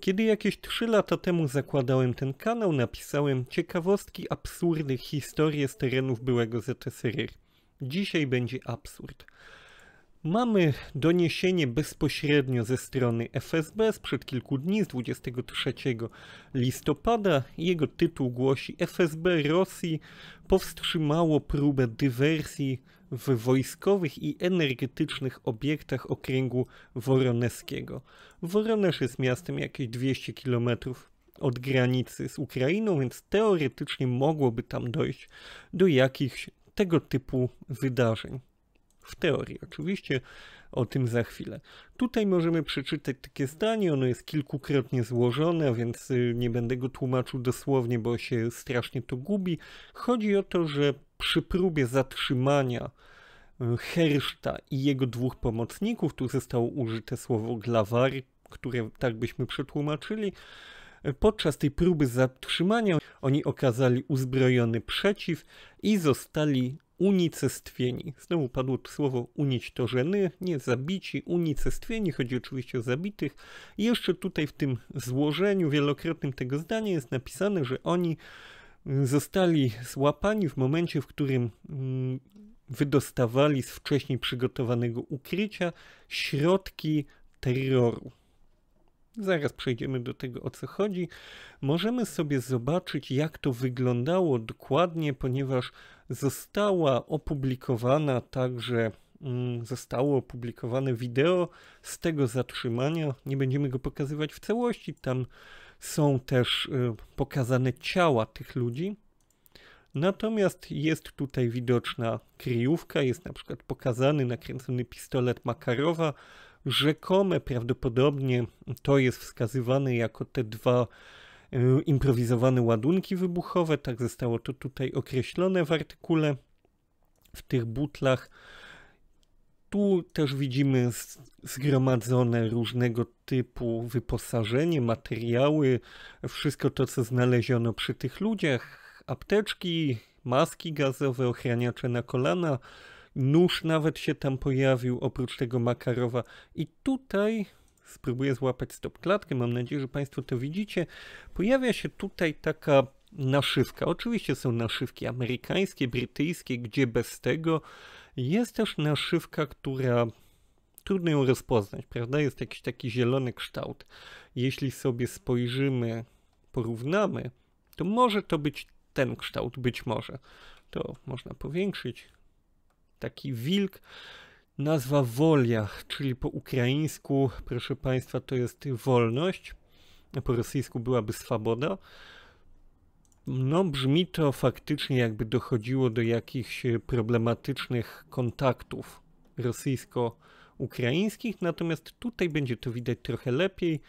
Kiedy jakieś 3 lata temu zakładałem ten kanał, napisałem ciekawostki absurdnych historii z terenów byłego ZSRR. Dzisiaj będzie absurd. Mamy doniesienie bezpośrednio ze strony FSB sprzed kilku dni, z 23 listopada. Jego tytuł głosi: FSB Rosji powstrzymało próbę dywersji w wojskowych i energetycznych obiektach okręgu woroneskiego. Woronerz jest miastem jakieś 200 km od granicy z Ukrainą, więc teoretycznie mogłoby tam dojść do jakichś tego typu wydarzeń. W teorii, oczywiście, o tym za chwilę. Tutaj możemy przeczytać takie zdanie, ono jest kilkukrotnie złożone, więc y, nie będę go tłumaczył dosłownie, bo się strasznie to gubi. Chodzi o to, że przy próbie zatrzymania y, Herszta i jego dwóch pomocników, tu zostało użyte słowo glawar, które tak byśmy przetłumaczyli, y, podczas tej próby zatrzymania oni okazali uzbrojony przeciw i zostali unicestwieni. Znowu padło słowo unieśtorzeny, nie zabici, unicestwieni, chodzi oczywiście o zabitych. I jeszcze tutaj w tym złożeniu wielokrotnym tego zdania jest napisane, że oni zostali złapani w momencie, w którym mm, wydostawali z wcześniej przygotowanego ukrycia środki terroru. Zaraz przejdziemy do tego, o co chodzi. Możemy sobie zobaczyć, jak to wyglądało dokładnie, ponieważ została opublikowana także mm, zostało opublikowane wideo z tego zatrzymania. Nie będziemy go pokazywać w całości. Tam są też y, pokazane ciała tych ludzi. Natomiast jest tutaj widoczna kryjówka, jest na przykład pokazany nakręcony pistolet Makarowa. Rzekome prawdopodobnie to jest wskazywane jako te dwa y, improwizowane ładunki wybuchowe, tak zostało to tutaj określone w artykule, w tych butlach. Tu też widzimy zgromadzone różnego typu wyposażenie, materiały, wszystko to, co znaleziono przy tych ludziach. Apteczki, maski gazowe, ochraniacze na kolana, nóż nawet się tam pojawił, oprócz tego Makarowa. I tutaj spróbuję złapać stop klatkę, mam nadzieję, że Państwo to widzicie. Pojawia się tutaj taka naszywka. Oczywiście są naszywki amerykańskie, brytyjskie, gdzie bez tego. Jest też naszywka, która trudno ją rozpoznać, prawda? Jest jakiś taki zielony kształt. Jeśli sobie spojrzymy, porównamy, to może to być ten kształt, być może. To można powiększyć. Taki wilk. Nazwa Wolia, czyli po ukraińsku, proszę Państwa, to jest wolność. Po rosyjsku byłaby swoboda. No, brzmi to faktycznie, jakby dochodziło do jakichś e, problematycznych kontaktów rosyjsko-ukraińskich, natomiast tutaj będzie to widać trochę lepiej.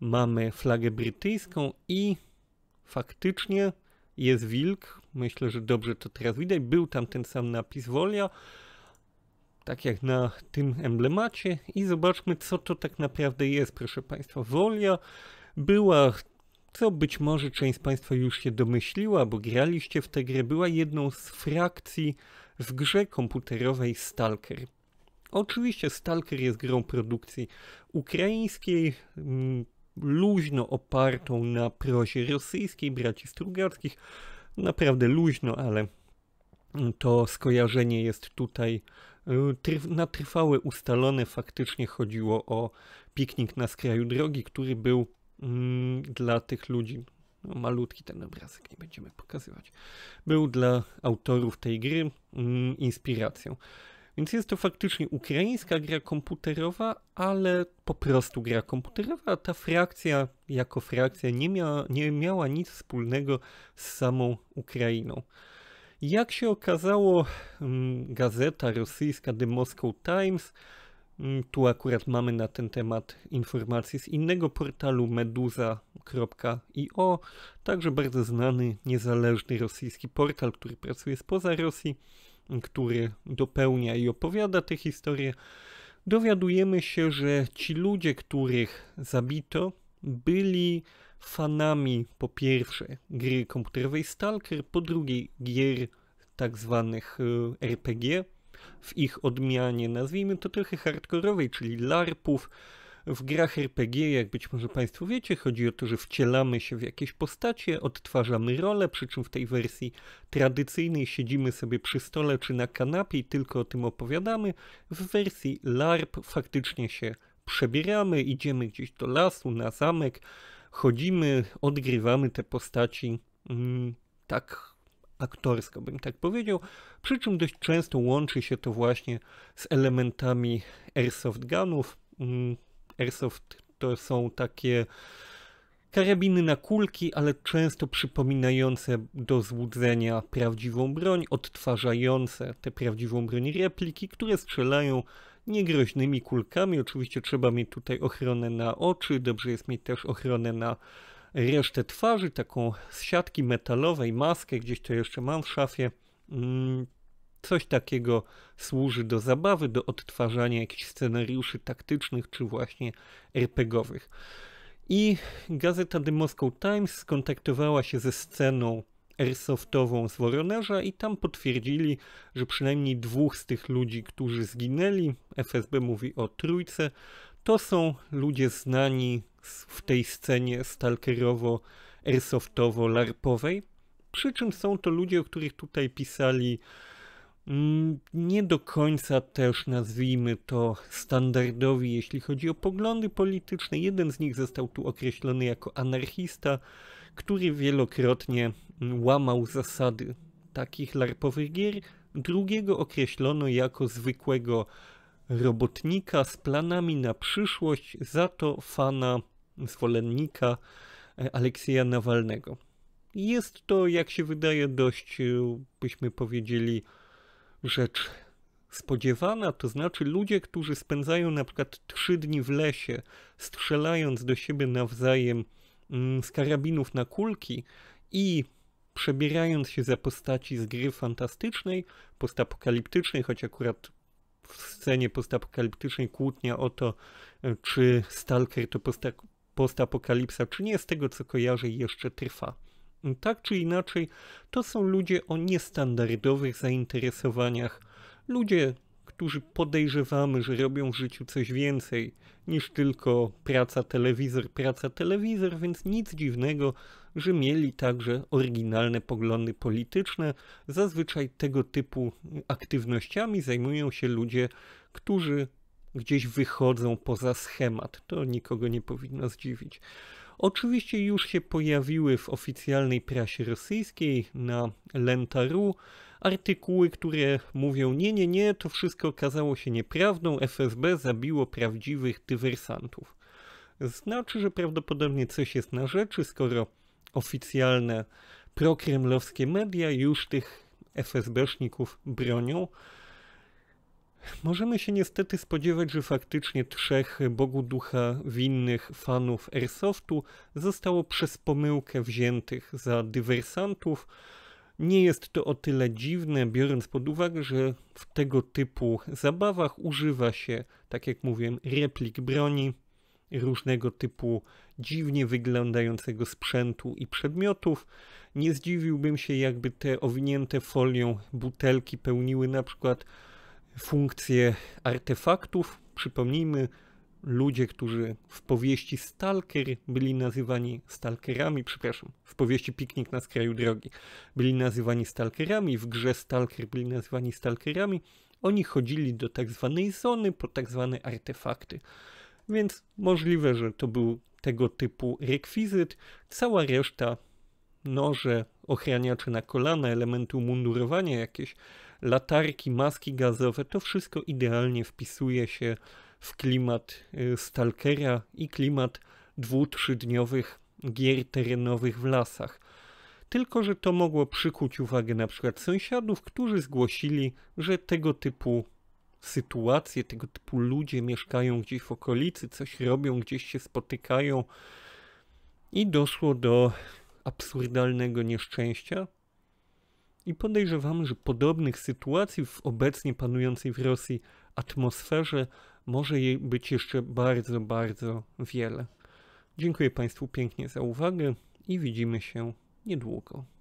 Mamy flagę brytyjską i faktycznie jest wilk. Myślę, że dobrze to teraz widać. Był tam ten sam napis Wolia, tak jak na tym emblemacie. I zobaczmy, co to tak naprawdę jest, proszę Państwa. Wolia była co być może część z Państwa już się domyśliła, bo graliście w tę grę, była jedną z frakcji w grze komputerowej Stalker. Oczywiście Stalker jest grą produkcji ukraińskiej, mm, luźno opartą na prozie rosyjskiej braci Strugackich. Naprawdę luźno, ale to skojarzenie jest tutaj y, na trwałe ustalone. Faktycznie chodziło o piknik na skraju drogi, który był Mm, dla tych ludzi. No, malutki ten obrazek, nie będziemy pokazywać. Był dla autorów tej gry mm, inspiracją. Więc jest to faktycznie ukraińska gra komputerowa, ale po prostu gra komputerowa. Ta frakcja jako frakcja nie miała, nie miała nic wspólnego z samą Ukrainą. Jak się okazało, mm, gazeta rosyjska The Moscow Times Mm, tu akurat mamy na ten temat informacje z innego portalu meduza.io, także bardzo znany, niezależny rosyjski portal, który pracuje spoza Rosji, mm, który dopełnia i opowiada te historie. Dowiadujemy się, że ci ludzie, których zabito, byli fanami po pierwsze gry komputerowej Stalker, po drugie gier tak zwanych y, RPG w ich odmianie, nazwijmy to trochę hardkorowej, czyli larpów. W grach RPG, jak być może Państwo wiecie, chodzi o to, że wcielamy się w jakieś postacie, odtwarzamy rolę, przy czym w tej wersji tradycyjnej siedzimy sobie przy stole czy na kanapie i tylko o tym opowiadamy. W wersji LARP faktycznie się przebieramy, idziemy gdzieś do lasu, na zamek, chodzimy, odgrywamy te postaci mm, tak aktorska, bym tak powiedział, przy czym dość często łączy się to właśnie z elementami airsoft gunów. Mm, airsoft to są takie karabiny na kulki, ale często przypominające do złudzenia prawdziwą broń, odtwarzające tę prawdziwą broń repliki, które strzelają niegroźnymi kulkami. Oczywiście trzeba mieć tutaj ochronę na oczy, dobrze jest mieć też ochronę na resztę twarzy, taką z siatki metalowej maskę, gdzieś to jeszcze mam w szafie. Mm, coś takiego służy do zabawy, do odtwarzania jakichś scenariuszy taktycznych czy właśnie RPGowych. I gazeta The Moscow Times skontaktowała się ze sceną airsoftową z Woronerza i tam potwierdzili, że przynajmniej dwóch z tych ludzi, którzy zginęli, FSB mówi o trójce, to są ludzie znani w tej scenie stalkerowo, airsoftowo, larpowej. Przy czym są to ludzie, o których tutaj pisali mm, nie do końca też nazwijmy to standardowi, jeśli chodzi o poglądy polityczne. Jeden z nich został tu określony jako anarchista, który wielokrotnie mm, łamał zasady takich larpowych gier. Drugiego określono jako zwykłego robotnika z planami na przyszłość, za to fana, zwolennika e, Aleksieja Nawalnego. Jest to, jak się wydaje, dość, e, byśmy powiedzieli, rzecz spodziewana, to znaczy ludzie, którzy spędzają na przykład trzy dni w lesie, strzelając do siebie nawzajem mm, z karabinów na kulki i przebierając się za postaci z gry fantastycznej, postapokaliptycznej, choć akurat w scenie postapokaliptycznej kłótnia o to, e, czy Stalker to posta postapokalipsa, czy nie, z tego co kojarzę jeszcze trwa. Mm, tak czy inaczej, to są ludzie o niestandardowych zainteresowaniach, ludzie którzy podejrzewamy, że robią w życiu coś więcej niż tylko praca telewizor, praca telewizor, więc nic dziwnego, że mieli także oryginalne poglądy polityczne. Zazwyczaj tego typu aktywnościami zajmują się ludzie, którzy gdzieś wychodzą poza schemat. To nikogo nie powinno zdziwić. Oczywiście już się pojawiły w oficjalnej prasie rosyjskiej na Lenta.ru artykuły, które mówią nie, nie, nie, to wszystko okazało się nieprawdą, FSB zabiło prawdziwych dywersantów. Znaczy, że prawdopodobnie coś jest na rzeczy, skoro oficjalne prokremlowskie media już tych FSB-szników bronią. Możemy się niestety spodziewać, że faktycznie trzech Bogu Ducha winnych fanów airsoftu zostało przez pomyłkę wziętych za dywersantów. Nie jest to o tyle dziwne, biorąc pod uwagę, że w tego typu zabawach używa się, tak jak mówiłem, replik broni, różnego typu dziwnie wyglądającego sprzętu i przedmiotów. Nie zdziwiłbym się, jakby te owinięte folią butelki pełniły na przykład funkcję artefaktów. Przypomnijmy, ludzie, którzy w powieści Stalker byli nazywani stalkerami, przepraszam, w powieści Piknik na skraju drogi byli nazywani stalkerami, w grze Stalker byli nazywani stalkerami, oni chodzili do tak zwanej zony po tak zwane artefakty. Więc możliwe, że to był tego typu rekwizyt. Cała reszta noże, ochraniacze na kolana, elementy mundurowania jakieś, latarki, maski gazowe, to wszystko idealnie wpisuje się w klimat y, Stalkera i klimat dwu, trzydniowych gier terenowych w lasach. Tylko, że to mogło przykuć uwagę na przykład sąsiadów, którzy zgłosili, że tego typu sytuacje, tego typu ludzie mieszkają gdzieś w okolicy, coś robią, gdzieś się spotykają i doszło do absurdalnego nieszczęścia. I podejrzewam, że podobnych sytuacji w obecnie panującej w Rosji atmosferze może jej być jeszcze bardzo, bardzo wiele. Dziękuję Państwu pięknie za uwagę i widzimy się niedługo.